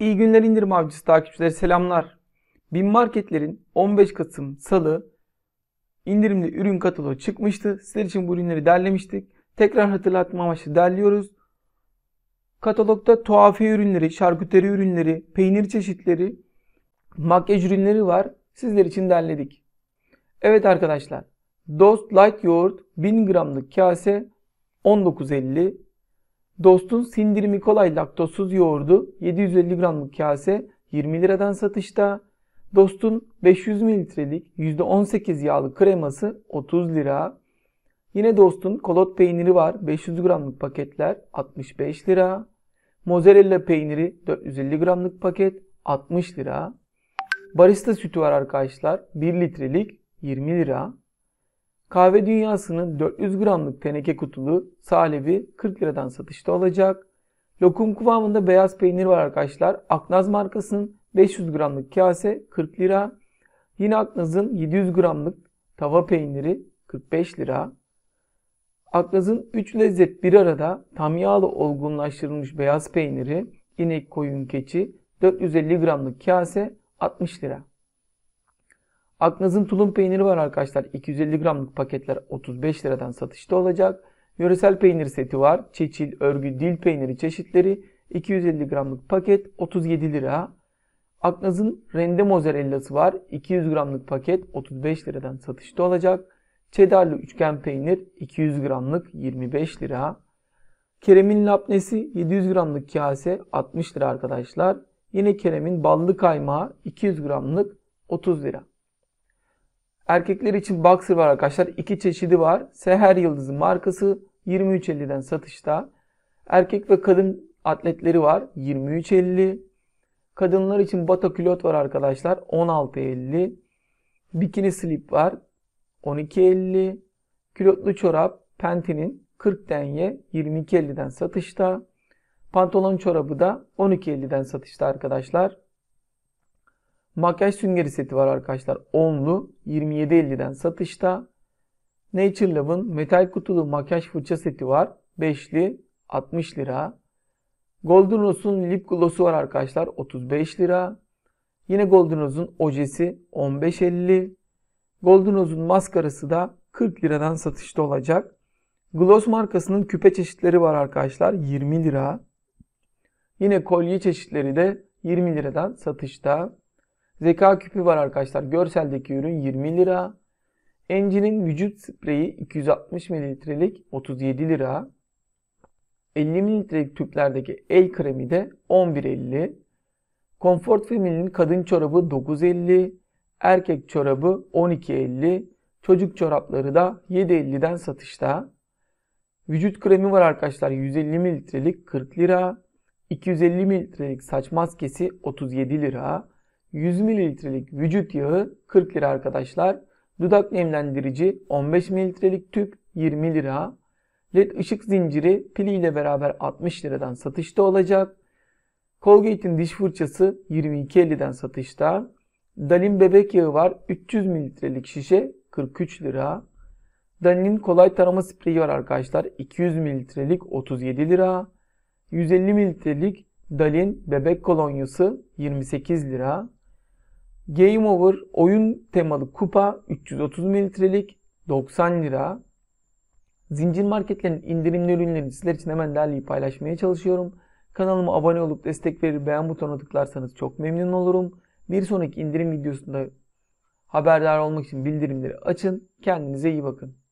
İyi günler indirim avcısı takipçileri selamlar. Bin marketlerin 15 Kasım Salı indirimli ürün kataloğu çıkmıştı. Sizler için bu ürünleri derlemiştik. Tekrar hatırlatma amaçlı derliyoruz. Katalogda tuhafiye ürünleri, şarküteri ürünleri, peynir çeşitleri, makyaj ürünleri var. Sizler için derledik. Evet arkadaşlar. Dost Light Yoğurt 1000 gramlık kase 19.50 Dost'un sindirimi kolay laktozsuz yoğurdu 750 gramlık kase 20 liradan satışta. Dost'un 500 mililitrelik %18 yağlı kreması 30 lira. Yine Dost'un kolot peyniri var 500 gramlık paketler 65 lira. Mozzarella peyniri 450 gramlık paket 60 lira. Barista sütü var arkadaşlar 1 litrelik 20 lira. Kahve dünyasının 400 gramlık teneke kutulu salebi 40 liradan satışta olacak. Lokum kıvamında beyaz peynir var arkadaşlar. Aknaz markasının 500 gramlık kase 40 lira. Yine Aknaz'ın 700 gramlık tava peyniri 45 lira. Aknaz'ın 3 lezzet bir arada tam yağlı olgunlaştırılmış beyaz peyniri, inek koyun keçi 450 gramlık kase 60 lira. Aknaz'ın tulum peyniri var arkadaşlar. 250 gramlık paketler 35 liradan satışta olacak. Yöresel peynir seti var. Çeçil, örgü, dil peyniri çeşitleri 250 gramlık paket 37 lira. Aknaz'ın rende mozzarellası var. 200 gramlık paket 35 liradan satışta olacak. Çedarlı üçgen peynir 200 gramlık 25 lira. Kerem'in lapnesi 700 gramlık kase 60 lira arkadaşlar. Yine Kerem'in ballı kaymağı 200 gramlık 30 lira. Erkekler için boxer var arkadaşlar. İki çeşidi var. Seher Yıldızı markası 23.50'den satışta. Erkek ve kadın atletleri var 23.50. Kadınlar için bata külot var arkadaşlar 16.50. Bikini slip var 12.50. Külotlu çorap Penti'nin 40 denye 22.50'den satışta. Pantolon çorabı da 12.50'den satışta arkadaşlar. Makyaj süngeri seti var arkadaşlar. 10'lu 27.50'den satışta. Nature Love'ın metal kutulu makyaj fırça seti var. 5'li 60 lira. Golden Rose'un lip gloss'u var arkadaşlar 35 lira. Yine Golden Rose'un ojesi 15.50. Golden Rose'un maskarası da 40 liradan satışta olacak. Gloss markasının küpe çeşitleri var arkadaşlar 20 lira. Yine kolye çeşitleri de 20 liradan satışta. Zeka küpü var arkadaşlar. Görseldeki ürün 20 lira. Encinin vücut spreyi 260 mililitrelik 37 lira. 50 mililitrelik tüplerdeki el kremi de 11.50. Comfort Family'nin kadın çorabı 9.50. Erkek çorabı 12.50. Çocuk çorapları da 7.50'den satışta. Vücut kremi var arkadaşlar 150 mililitrelik 40 lira. 250 mililitrelik saç maskesi 37 lira. 100 mililitrelik vücut yağı 40 lira arkadaşlar. Dudak nemlendirici 15 mililitrelik tüp 20 lira. LED ışık zinciri ile beraber 60 liradan satışta olacak. Colgate'in diş fırçası 22.50'den satışta. Dalin bebek yağı var 300 mililitrelik şişe 43 lira. Dalin kolay tarama spreyi var arkadaşlar 200 mililitrelik 37 lira. 150 mililitrelik Dalin bebek kolonyası 28 lira. Game Over oyun temalı kupa 330 mililitrelik 90 lira. Zincir marketlerin indirimli ürünlerini sizler için hemen derleyip paylaşmaya çalışıyorum. Kanalıma abone olup destek verir beğen butonuna tıklarsanız çok memnun olurum. Bir sonraki indirim videosunda haberdar olmak için bildirimleri açın. Kendinize iyi bakın.